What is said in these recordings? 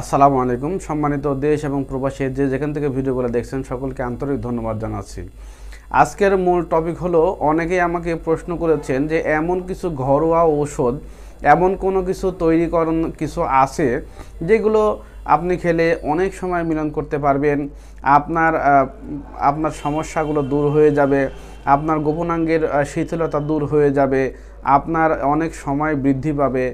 আসসালামু আলাইকুম সম্মানিত দেশ এবং প্রবাসী যে যেখান থেকে ভিডিওগুলো দেখছেন সকলকে আন্তরিক ধন্যবাদ জানাচ্ছি আজকের মূল টপিক হলো অনেকেই আমাকে প্রশ্ন করেছেন যে এমন কিছু ঘরোয়া ঔষধ এমন কোনো কিছু তৈরিকরণ কিছু আছে যেগুলো আপনি খেলে অনেক সময় মিলন করতে পারবেন আপনার আপনার সমস্যাগুলো দূর হয়ে যাবে আপনার গোপনাঙ্গের শিথিলতা দূর হয়ে যাবে আপনার অনেক সময় বৃদ্ধি পাবে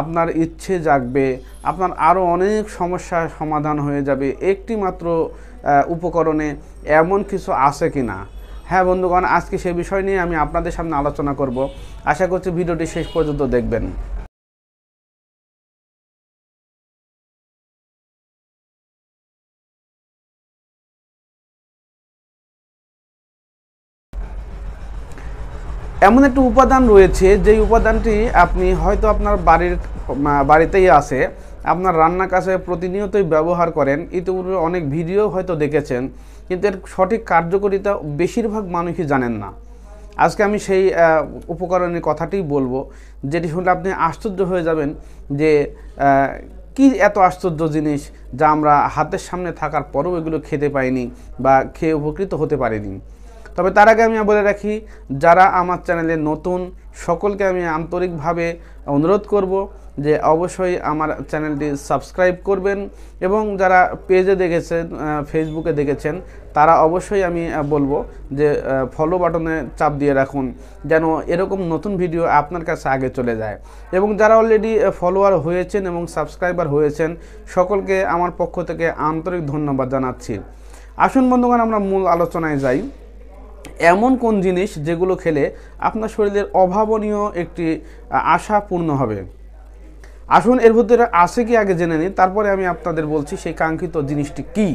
আপনার ইচ্ছে জাগবে আপনার আরও অনেক সমস্যার সমাধান হয়ে যাবে একটি মাত্র উপকরণে এমন কিছু আছে কি না হ্যাঁ বন্ধুগণ আজকে সে বিষয় নিয়ে আমি আপনাদের সামনে আলোচনা করব আশা করছি ভিডিওটি শেষ পর্যন্ত দেখবেন এমন একটি উপাদান রয়েছে যেই উপাদানটি আপনি হয়তো আপনার বাড়ির বাড়িতেই আছে আপনার রান্না কাছে প্রতিনিয়তই ব্যবহার করেন ইতিপূর্বে অনেক ভিডিও হয়তো দেখেছেন কিন্তু এর সঠিক কার্যকরিতা বেশিরভাগ মানুষই জানেন না আজকে আমি সেই উপকরণের কথাটি বলবো যেটি শুনলে আপনি আশ্চর্য হয়ে যাবেন যে কি এত আশ্চর্য জিনিস যা আমরা হাতের সামনে থাকার পরও এগুলো খেতে পাইনি বা খেয়ে উপকৃত হতে পারিনি তবে তার আগে আমি বলে রাখি যারা আমার চ্যানেলে নতুন সকলকে আমি আন্তরিকভাবে অনুরোধ করব যে অবশ্যই আমার চ্যানেলটি সাবস্ক্রাইব করবেন এবং যারা পেজে দেখেছেন ফেসবুকে দেখেছেন তারা অবশ্যই আমি বলবো যে ফলো বাটনে চাপ দিয়ে রাখুন যেন এরকম নতুন ভিডিও আপনার কাছে আগে চলে যায় এবং যারা অলরেডি ফলোয়ার হয়েছেন এবং সাবস্ক্রাইবার হয়েছেন সকলকে আমার পক্ষ থেকে আন্তরিক ধন্যবাদ জানাচ্ছি আসুন বন্ধুগণ আমরা মূল আলোচনায় যাই এমন কোন জিনিস যেগুলো খেলে আপনার শরীরের অভাবনীয় একটি আশা পূর্ণ হবে আসুন এর ভিতরে আছে কি আগে জেনে নিন তারপরে আমি আপনাদের বলছি সেই কাঙ্ক্ষিত জিনিসটি কি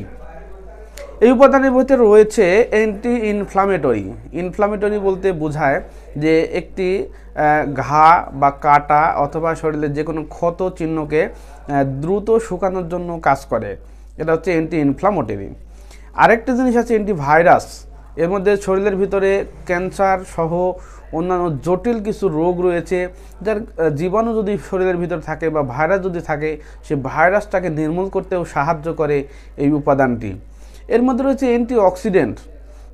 এই উপাদানের ভিতরে রয়েছে অ্যান্টি ইনফ্লামেটরি ইনফ্লামেটরি বলতে বোঝায় যে একটি ঘা বা কাটা অথবা শরীরের যে কোনো ক্ষত চিহ্নকে দ্রুত শুকানোর জন্য কাজ করে এটা হচ্ছে অ্যান্টি ইনফ্লামেটরি আরেকটা জিনিস আছে অ্যান্টিভাইরাস এর মধ্যে শরীরের ভিতরে ক্যান্সার সহ অন্যান্য জটিল কিছু রোগ রয়েছে যার জীবাণু যদি শরীরের ভিতর থাকে বা ভাইরাস যদি থাকে সে ভাইরাসটাকে নির্মূল করতেও সাহায্য করে এই উপাদানটি এর মধ্যে রয়েছে অ্যান্টি অক্সিডেন্ট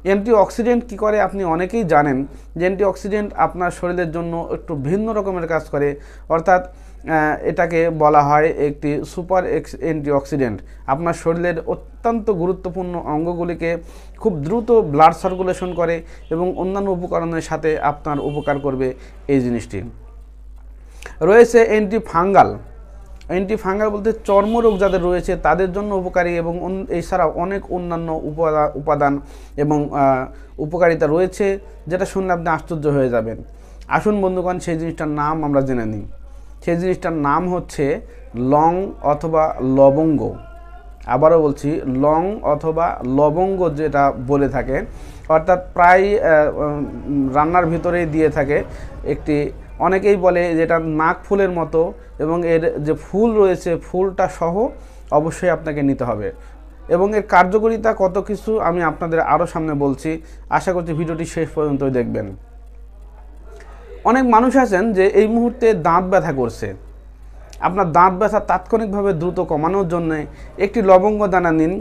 অ্যান্টি অক্সিডেন্ট কী করে আপনি অনেকেই জানেন যে অ্যান্টি অক্সিডেন্ট আপনার শরীরের জন্য একটু ভিন্ন রকমের কাজ করে অর্থাৎ এটাকে বলা হয় একটি সুপার এক্স অ্যান্টিঅক্সিডেন্ট আপনার শরীরের অত্যন্ত গুরুত্বপূর্ণ অঙ্গগুলিকে খুব দ্রুত ব্লাড সার্কুলেশন করে এবং অন্যান্য উপকরণের সাথে আপনার উপকার করবে এই জিনিসটি রয়েছে অ্যান্টি ফাঙ্গাল ফাঙ্গাল বলতে চর্মরোগ যাদের রয়েছে তাদের জন্য উপকারী এবং এছাড়াও অনেক অন্যান্য উপাদান এবং উপকারিতা রয়েছে যেটা শুনলে আপনি আশ্চর্য হয়ে যাবেন আসুন বন্ধুগণ সেই জিনিসটার নাম আমরা জেনে নিই সেই জিনিসটার নাম হচ্ছে লং অথবা লবঙ্গ আবারও বলছি লং অথবা লবঙ্গ যেটা বলে থাকে অর্থাৎ প্রায় রান্নার ভিতরেই দিয়ে থাকে একটি অনেকেই বলে যেটা নাক ফুলের মতো এবং এর যে ফুল রয়েছে ফুলটা সহ অবশ্যই আপনাকে নিতে হবে এবং এর কার্যকারিতা কত কিছু আমি আপনাদের আরও সামনে বলছি আশা করছি ভিডিওটি শেষ পর্যন্তই দেখবেন অনেক মানুষ আছেন যে এই মুহূর্তে দাঁত ব্যথা করছে আপনার দাঁত ব্যথা তাৎক্ষণিকভাবে দ্রুত কমানোর জন্য একটি লবঙ্গ দানা নিন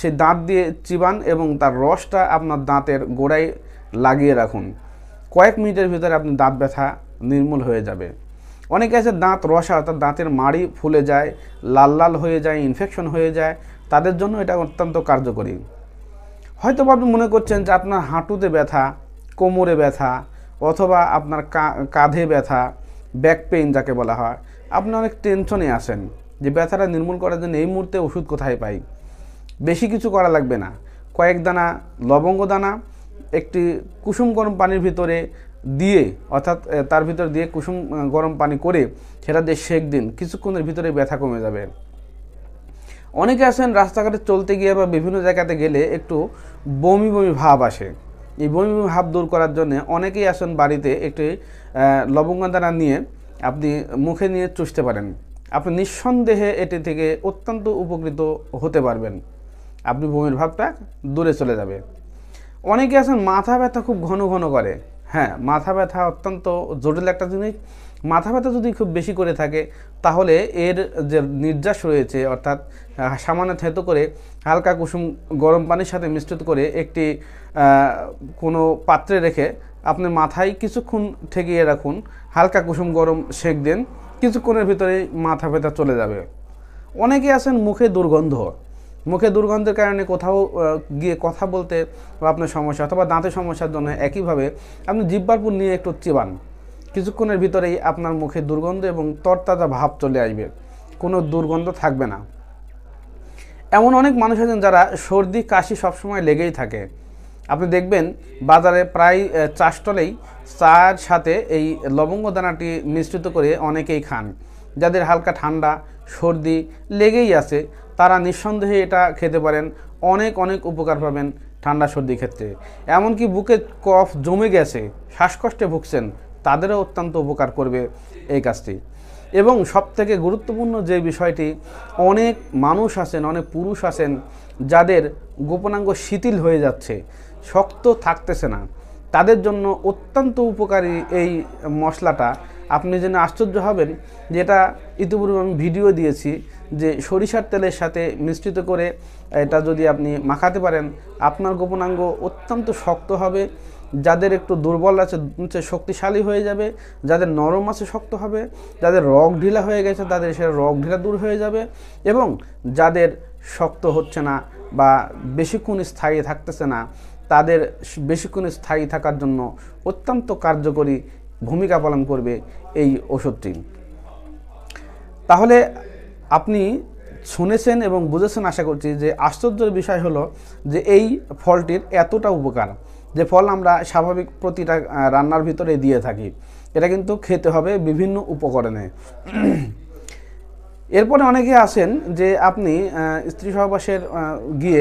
সেই দাঁত দিয়ে চিবান এবং তার রসটা আপনার দাঁতের গোড়ায় লাগিয়ে রাখুন কয়েক মিনিটের ভিতরে আপনি দাঁত ব্যথা নির্মূল হয়ে যাবে অনেকে আছে দাঁত রসা অর্থাৎ দাঁতের মাড়ি ফুলে যায় লাল লাল হয়ে যায় ইনফেকশন হয়ে যায় তাদের জন্য এটা অত্যন্ত কার্যকরী হয়তো আপনি মনে করছেন যে আপনার হাঁটুতে ব্যথা কোমরে ব্যথা অথবা আপনার কাঁধে ব্যথা ব্যাক পেইন যাকে বলা হয় আপনি অনেক টেনশনে আসেন যে ব্যথাটা নির্মূল করার জন্য এই মুহূর্তে ওষুধ কোথায় পাই বেশি কিছু করা লাগবে না কয়েক দানা লবঙ্গ দানা একটি কুসুম গরম পানির ভিতরে দিয়ে অর্থাৎ তার ভিতর দিয়ে কুসুম গরম পানি করে সেটা দিয়ে সেঁক দিন কিছুক্ষণের ভিতরে ব্যথা কমে যাবে অনেকে আসেন রাস্তাঘাটে চলতে গিয়ে বা বিভিন্ন জায়গাতে গেলে একটু বমি বমি ভাব আসে এই বমি ভাব দূর করার জন্য অনেকেই আসেন বাড়িতে একটি লবঙ্গ দানা নিয়ে আপনি মুখে নিয়ে চুষতে পারেন আপনি নিঃসন্দেহে এটি থেকে অত্যন্ত উপকৃত হতে পারবেন আপনি বমির ভাবটা দূরে চলে যাবে অনেকে আসেন মাথা ব্যথা খুব ঘন ঘন করে হ্যাঁ মাথা ব্যথা অত্যন্ত জটিল একটা জিনিস মাথা ব্যথা যদি খুব বেশি করে থাকে তাহলে এর যে নির্যাস রয়েছে অর্থাৎ সামান্য থেতো করে হালকা কুসুম গরম পানির সাথে মিশ্রিত করে একটি কোনো পাত্রে রেখে আপনি মাথায় কিছুক্ষণ ঠেকিয়ে রাখুন হালকা কুসুম গরম সেঁক দেন কিছুক্ষণের ভিতরে মাথা ব্যথা চলে যাবে অনেকে আছেন মুখে দুর্গন্ধ মুখে দুর্গন্ধের কারণে কোথাও গিয়ে কথা বলতে আপনার সমস্যা অথবা দাঁতের সমস্যার জন্য একইভাবে আপনি জিব্বারপুর নিয়ে একটু চিবান কিছুক্ষণের ভিতরেই আপনার মুখে দুর্গন্ধ এবং তরতাজা ভাব চলে আসবে কোনো দুর্গন্ধ থাকবে না এমন অনেক মানুষ আছেন যারা সর্দি কাশি সবসময় লেগেই থাকে আপনি দেখবেন বাজারে প্রায় চাষটলেই চার সাথে এই লবঙ্গ দানাটি মিশ্রিত করে অনেকেই খান যাদের হালকা ঠান্ডা সর্দি লেগেই আছে তারা নিঃসন্দেহে এটা খেতে পারেন অনেক অনেক উপকার পাবেন ঠান্ডা সর্দির ক্ষেত্রে এমনকি বুকে কফ জমে গেছে শ্বাসকষ্টে ভুগছেন তাদেরও অত্যন্ত উপকার করবে এই কাজটি এবং সবথেকে গুরুত্বপূর্ণ যে বিষয়টি অনেক মানুষ আছেন অনেক পুরুষ আছেন যাদের গোপনাঙ্গ শিথিল হয়ে যাচ্ছে শক্ত থাকতেছে না তাদের জন্য অত্যন্ত উপকারী এই মশলাটা আপনি যেন আশ্চর্য হবেন যেটা ইতিপূর্বে আমি ভিডিও দিয়েছি যে সরিষার তেলের সাথে মিশ্রিত করে এটা যদি আপনি মাখাতে পারেন আপনার গোপনাঙ্গ অত্যন্ত শক্ত হবে যাদের একটু দুর্বল আছে শক্তিশালী হয়ে যাবে যাদের নরম আছে শক্ত হবে যাদের রগ ঢিলা হয়ে গেছে তাদের সে রগ ঢিলা দূর হয়ে যাবে এবং যাদের শক্ত হচ্ছে না বা বেশিক্ষণ স্থায়ী থাকতেছে না তাদের বেশিক্ষণ স্থায়ী থাকার জন্য অত্যন্ত কার্যকরী ভূমিকা পালন করবে এই ওষুধটি তাহলে আপনি শুনেছেন এবং বুঝেছেন আশা করছি যে আশ্চর্যের বিষয় হলো যে এই ফলটির এতটা উপকার যে ফল আমরা স্বাভাবিক প্রতিটা রান্নার ভিতরে দিয়ে থাকি এটা কিন্তু খেতে হবে বিভিন্ন উপকরণে এরপরে অনেকে আসেন যে আপনি স্ত্রী সহবাসের গিয়ে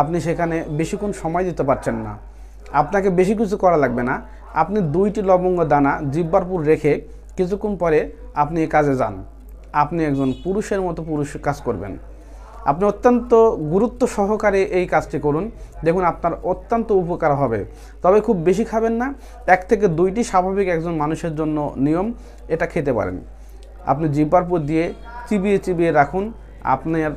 আপনি সেখানে বেশিক্ষণ সময় দিতে পারছেন না আপনাকে বেশি কিছু করা লাগবে না আপনি দুইটি লবঙ্গ দানা জিব্বারপুর রেখে কিছুক্ষণ পরে আপনি কাজে যান আপনি একজন পুরুষের মতো পুরুষ কাজ করবেন আপনি অত্যন্ত গুরুত্ব সহকারে এই কাজটি করুন দেখুন আপনার অত্যন্ত উপকার হবে তবে খুব বেশি খাবেন না এক থেকে দুইটি স্বাভাবিক একজন মানুষের জন্য নিয়ম এটা খেতে পারেন আপনি পর দিয়ে চিবিয়ে চিবিয়ে রাখুন আপনার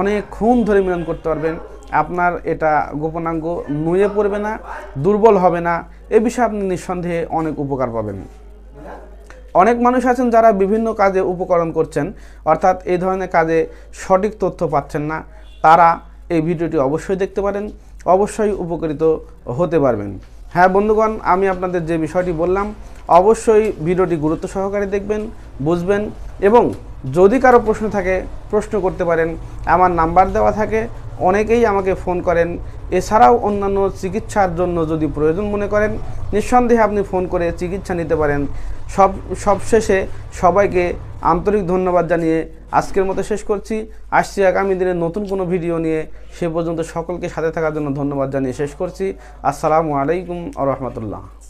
অনেক খুন ধরে মিলন করতে পারবেন আপনার এটা গোপনাঙ্গ নুয়ে পড়বে না দুর্বল হবে না এ বিষয়ে আপনি নিঃসন্দেহে অনেক উপকার পাবেন অনেক মানুষ আছেন যারা বিভিন্ন কাজে উপকরণ করছেন অর্থাৎ এই ধরনের কাজে সঠিক তথ্য পাচ্ছেন না তারা এই ভিডিওটি অবশ্যই দেখতে পারেন অবশ্যই উপকৃত হতে পারবেন হ্যাঁ বন্ধুগণ আমি আপনাদের যে বিষয়টি বললাম অবশ্যই ভিডিওটি গুরুত্ব সহকারে দেখবেন বুঝবেন এবং যদি কারো প্রশ্ন থাকে প্রশ্ন করতে পারেন আমার নাম্বার দেওয়া থাকে অনেকেই আমাকে ফোন করেন এছাড়াও অন্যান্য চিকিৎসার জন্য যদি প্রয়োজন মনে করেন নিঃসন্দেহে আপনি ফোন করে চিকিৎসা নিতে পারেন সব সবশেষে সবাইকে আন্তরিক ধন্যবাদ জানিয়ে আজকের মতো শেষ করছি আসছি আগামী দিনে নতুন কোনো ভিডিও নিয়ে সে পর্যন্ত সকলকে সাথে থাকার জন্য ধন্যবাদ জানিয়ে শেষ করছি আসসালামু আলাইকুম আ রহমতুল্লাহ